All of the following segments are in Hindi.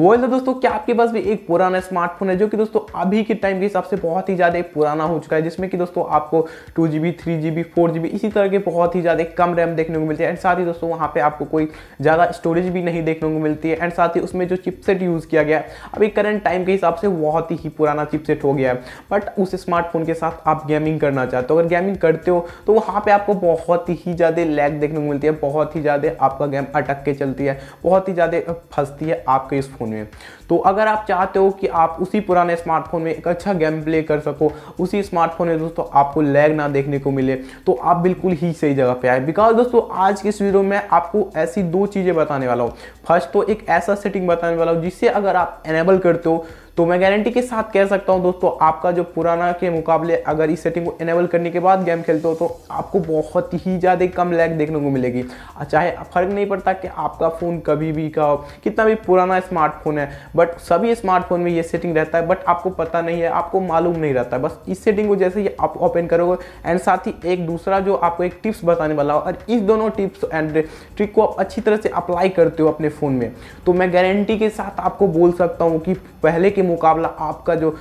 तो दोस्तों क्या आपके पास भी एक पुराना स्मार्टफोन है जो कि दोस्तों अभी के टाइम के हिसाब से बहुत ही ज़्यादा पुराना हो चुका है जिसमें कि दोस्तों आपको two G B three G B four G B इसी तरह के बहुत ही ज़्यादा कम रैम देखने को मिलती है एंड साथ ही दोस्तों वहाँ पे आपको कोई ज़्यादा स्टोरेज भी नहीं देखने को मिलती है एंड साथ ही उसमें जो चिपसेट यूज़ किया गया अभी करंट टाइम के हिसाब से बहुत ही पुराना चिपसेट हो गया है बट उस स्मार्टफोन के साथ आप गेमिंग करना चाहते हो अगर गेमिंग करते हो तो वहाँ पर आपको बहुत ही ज़्यादा लैग देखने को मिलती है बहुत ही ज़्यादा आपका गेम अटक के चलती है बहुत ही ज़्यादा फंसती है आपके इस फोन स्मार्टफोन में तो अगर आप चाहते हो कि आप उसी पुराने स्मार्टफोन में एक अच्छा गेम प्ले कर सको उसी स्मार्टफोन में दोस्तों आपको लैग ना देखने को मिले तो आप बिल्कुल ही सही जगह पे आए बिकॉज दोस्तों आज के इस वीडियो में आपको ऐसी दो चीज़ें बताने वाला हूँ फर्स्ट तो एक ऐसा सेटिंग बताने वाला हूँ जिससे अगर आप एनेबल करते हो तो मैं गारंटी के साथ कह सकता हूँ दोस्तों आपका जो पुराना के मुकाबले अगर इस सेटिंग को इनेबल करने के बाद गेम खेलते हो तो आपको बहुत ही ज़्यादा कम लैग देखने को मिलेगी चाहे फर्क नहीं पड़ता कि आपका फ़ोन कभी भी का हो कितना भी पुराना स्मार्टफोन है बट सभी स्मार्टफोन में ये सेटिंग रहता है बट आपको पता नहीं है आपको मालूम नहीं रहता है बस इस सेटिंग को जैसे ही आप ओपन करोगे एंड साथ ही एक दूसरा जो आपको एक टिप्स बताने वाला हो और इस दोनों टिप्स एंड ट्रिक को आप अच्छी तरह से अप्लाई करते हो अपने फ़ोन में तो मैं गारंटी के साथ आपको बोल सकता हूँ कि पहले के मुकाबला आपका जो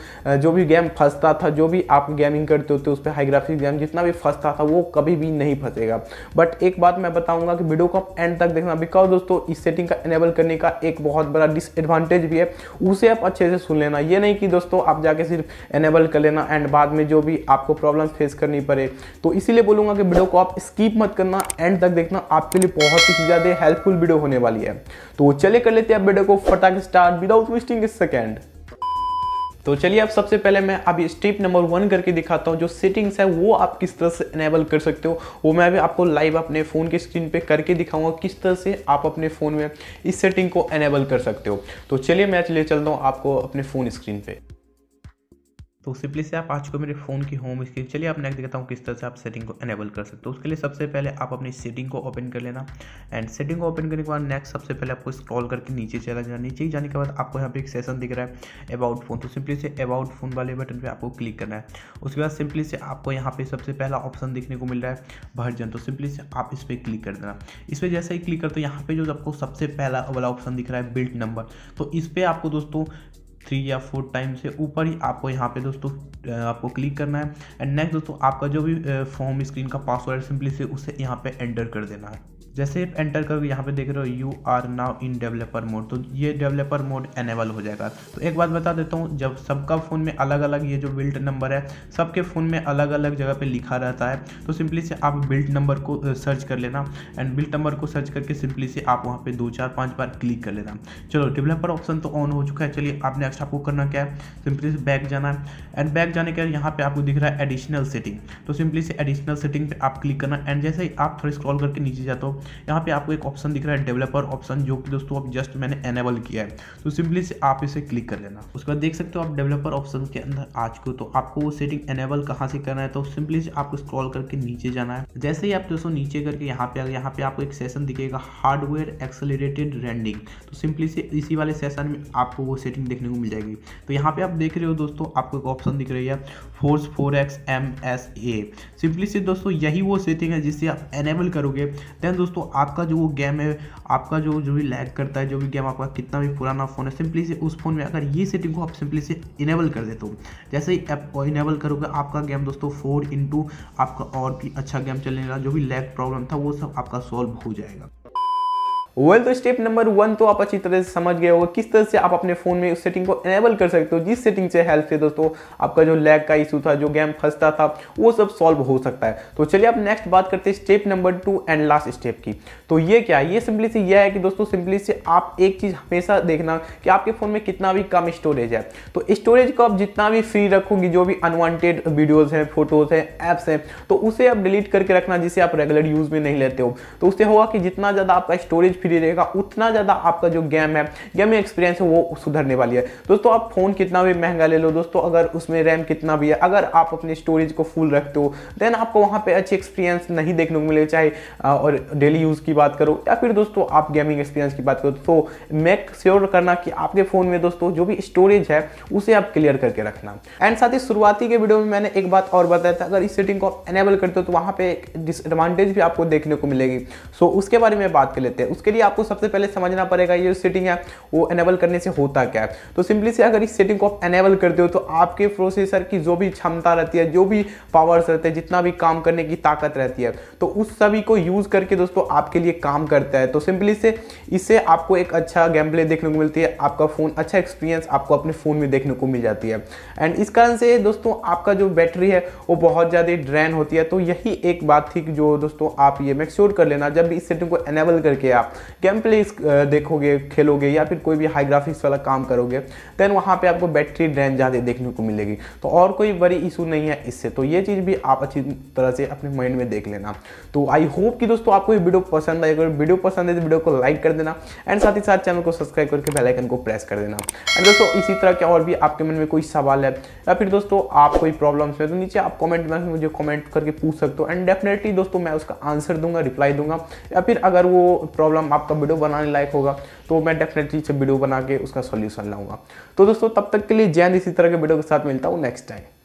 जो भी गेम फंसता था जो भी आप गेमिंग करते होते उस पर हाई ग्राफिक गेम जितना भी फंसता था वो कभी भी नहीं फंसेगा बट एक बात मैं बताऊंगा कि वीडियो को एंड तक देखना बिकॉज दोस्तों इस सेटिंग का एनेबल करने का एक बहुत बड़ा डिसएडवांटेज भी है उसे आप अच्छे से सुन लेना ये नहीं कि दोस्तों आप जाके सिर्फ एनेबल कर लेना एंड बाद में जो भी आपको प्रॉब्लम फेस करनी पड़े तो इसीलिए बोलूंगा कि वीडियो को आप स्किप मत करना एंड तक देखना आपके लिए बहुत ही ज़्यादा हेल्पफुल वीडियो होने वाली है तो चले कर लेते हैं आप वीडियो को फटाक स्टार्ट विदाउट वेस्टिंग सेकेंड तो चलिए अब सबसे पहले मैं अभी स्टेप नंबर वन करके दिखाता हूँ जो सेटिंग्स है वो आप किस तरह से इनेबल कर सकते हो वो मैं अभी आपको लाइव अपने फ़ोन के स्क्रीन पर करके दिखाऊंगा किस तरह से आप अपने फ़ोन में इस सेटिंग को इनेबल कर सकते हो तो चलिए मैं चलिए चलता हूँ आपको अपने फ़ोन स्क्रीन पर तो सिंपली से आप आज को मेरे फ़ोन की होम स्क्रीन चलिए आप नेक्स्ट देखता हूँ किस तरह से आप सेटिंग को एनेबल कर सकते हो उसके लिए सबसे पहले आप अपनी सेटिंग को ओपन कर लेना एंड सेटिंग को ओपन करने के बाद नेक्स्ट सबसे पहले आपको स्क्रॉल करके नीचे चला जाना नीचे ही जाने के बाद आपको यहाँ पे एक सेशन दिख रहा है अबाउट फोन तो सिंपली से अबाउट फोन वाले बटन पर आपको क्लिक करना है उसके बाद सिंपली से आपको यहाँ पे सबसे पहला ऑप्शन देखने को मिल रहा है वर्जन तो सिंपली से आप इस पर क्लिक कर देना इस पर जैसे ही क्लिक करते हो यहाँ पे जो आपको सबसे पहला वाला ऑप्शन दिख रहा है बिल्ट नंबर तो इस पर आपको दोस्तों थ्री या फोर टाइम से ऊपर ही आपको यहाँ पे दोस्तों आपको क्लिक करना है एंड नेक्स्ट दोस्तों आपका जो भी फॉर्म स्क्रीन का पासवर्ड सिंपली से उसे यहाँ पे एंटर कर देना है जैसे आप एंटर करोगे यहाँ पे देख रहे हो you are now in developer mode तो ये डेवलपर मोड एनेबल हो जाएगा तो एक बात बता देता हूँ जब सबका फ़ोन में अलग अलग ये जो बिल्ट नंबर है सबके फ़ोन में अलग अलग जगह पे लिखा रहता है तो सिंपली से आप बिल्ट नंबर को सर्च कर लेना एंड बिल्ट नंबर को सर्च करके सिंपली से आप वहाँ पर दो चार पाँच बार क्लिक कर लेना चलो डेवलपर ऑप्शन तो ऑन हो चुका है चलिए आप नेक्स्ट आपको करना क्या है सिंपली से बैक जाना है एंड बैक जाने के बाद यहाँ पर आपको दिख रहा है एडिशनल सेटिंग तो सिंपली से एडिशनल सेटिंग पर आप क्लिक करना एंड जैसे ही आप थोड़ी स्क्रॉल करके नीचे जाते हो यहाँ पे आपको एक ऑप्शन दिख रहा है डेवलपर ऑप्शन जो कि दोस्तों अब जस्ट मैंने एनेबल किया है तो सिंपली से आप इसे क्लिक कर लेना उसके बाद देख सकते हो आप डेवलपर ऑप्शन के अंदर आ चुके हो तो आपको वो सेटिंग एनेबल कहाँ से करना है तो सिंपली से आपको स्क्रॉल करके नीचे जाना है जैसे ही आप दोस्तों नीचे करके यहाँ पे यहाँ पे आपको एक सेशन दिखेगा हार्डवेयर एक्सेलरेटेड रेंडिंग तो सिंपली से इसी वाले सेशन में आपको वो सेटिंग देखने को मिल जाएगी तो यहाँ पे आप देख रहे हो दोस्तों आपको एक ऑप्शन दिख रही है force four X M S A simply से दोस्तों यही वो सेटिंग है जिससे आप एनेबल करोगे देन दोस्तों दोस्तों आपका जो वो गेम है आपका जो जो भी लैग करता है जो भी गेम आपका कितना भी पुराना फ़ोन है सिंपली से उस फोन में अगर ये सेटिंग को आप सिंपली से इनेबल कर देते हो जैसे ही ऐप इनेबल करोगे आपका गेम दोस्तों फोर इंटू आपका और भी अच्छा गेम चलने लगा जो भी लैग प्रॉब्लम था वो सब आपका सॉल्व हो जाएगा वेल well, तो स्टेप नंबर वन तो आप अच्छी तरह से समझ गए होगा किस तरह से आप अपने फोन में उस सेटिंग को एनेबल कर सकते हो जिस सेटिंग से हेल्प से दोस्तों आपका जो लैग का इशू था जो गेम फंसता था वो सब सॉल्व हो सकता है तो चलिए आप नेक्स्ट बात करते हैं step number two and last step की तो ये क्या है ये सिंपली से यह है कि दोस्तों सिंपली से आप एक चीज़ हमेशा देखना कि आपके फ़ोन में कितना भी कम स्टोरेज है तो स्टोरेज को आप जितना भी फ्री रखोगी जो भी अनवांटेड वीडियोज़ हैं फोटोज़ हैं ऐप्स हैं तो उसे आप डिलीट करके रखना जिसे आप रेगुलर यूज़ में नहीं लेते हो तो उससे होगा कि जितना ज़्यादा आपका स्टोरेज फ्री रहेगा उतना ज़्यादा आपका जो गेम है गेमिंग एक्सपीरियंस है वो सुधरने वाली है दोस्तों आप फ़ोन कितना भी महंगा ले लो दोस्तों अगर उसमें रैम कितना भी है अगर आप अपने स्टोरेज को फुल रखते हो देन आपको वहाँ पर अच्छी एक्सपीरियंस नहीं देखने को मिलेगी चाहे और डेली यूज़ की बात करो या फिर दोस्तों आप गेमिंग एक्सपीरियंस की बात करो तो मेक श्योर करना कि आपके फ़ोन में दोस्तों जो भी स्टोरेज है उसे आप क्लियर करके रखना एंड साथ ही शुरुआती के वीडियो में मैंने एक बात और बताया था अगर इस सेटिंग को एनेबल करते हो तो वहाँ पे एक डिसएडवांटेज भी आपको देखने को मिलेगी सो so, उसके बारे में बात कर लेते हैं उसके लिए आपको सबसे पहले समझना पड़ेगा ये सेटिंग है वो एनेबल करने से होता क्या है तो सिंपली से अगर इस सेटिंग को आप एनेबल करते हो तो आपके प्रोसेसर की जो भी क्षमता रहती है जो भी पावर्स रहते हैं जितना भी काम करने की ताकत रहती है तो उस सभी को यूज़ करके दोस्तों आपके लिए काम करता है तो सिंपली से इससे आपको एक अच्छा गेम प्ले देखने को मिलती है आपका फ़ोन अच्छा एक्सपीरियंस आपको अपने फ़ोन में देखने को मिल जाती है एंड इस कारण से दोस्तों आपका जो बैटरी है वो बहुत ज़्यादा ड्रेन होती है तो यही एक बात थी जो दोस्तों आप ये मेक्श्योर कर लेना जब भी इस सेटिंग को एनेबल करके आप गेम प्ले देखोगे खेलोगे या फिर कोई भी हाई ग्राफिक्स वाला काम करोगे देन वहाँ पे आपको बैटरी ड्रेन ज़्यादा देखने को मिलेगी तो और कोई बड़ी इशू नहीं है इससे तो ये चीज़ भी आप अच्छी तरह से अपने माइंड में देख लेना तो आई होप कि दोस्तों आपको ये वीडियो पसंद आए अगर वीडियो पसंद है तो वीडियो को लाइक कर देना एंड साथ ही साथ चैनल को सब्सक्राइब करके बेलाइकन को प्रेस कर देना एंड दोस्तों इसी तरह के और भी आपके मन में कोई सवाल है या फिर दोस्तों आप कोई प्रॉब्लम्स है तो नीचे आप कॉमेंट में मुझे कॉमेंट करके पूछ सकते हो एंड डेफिनेटली दोस्तों मैं उसका आंसर दूंगा रिप्लाई दूंगा या फिर अगर वो प्रॉब्लम हम आपका वीडियो बनाने लायक होगा तो मैं डेफिनेटली से वीडियो बना के उसका सोल्यूशन लाऊंगा तो दोस्तों तब तक के लिए जैन इसी तरह के वीडियो के साथ मिलता हूँ नेक्स्ट टाइम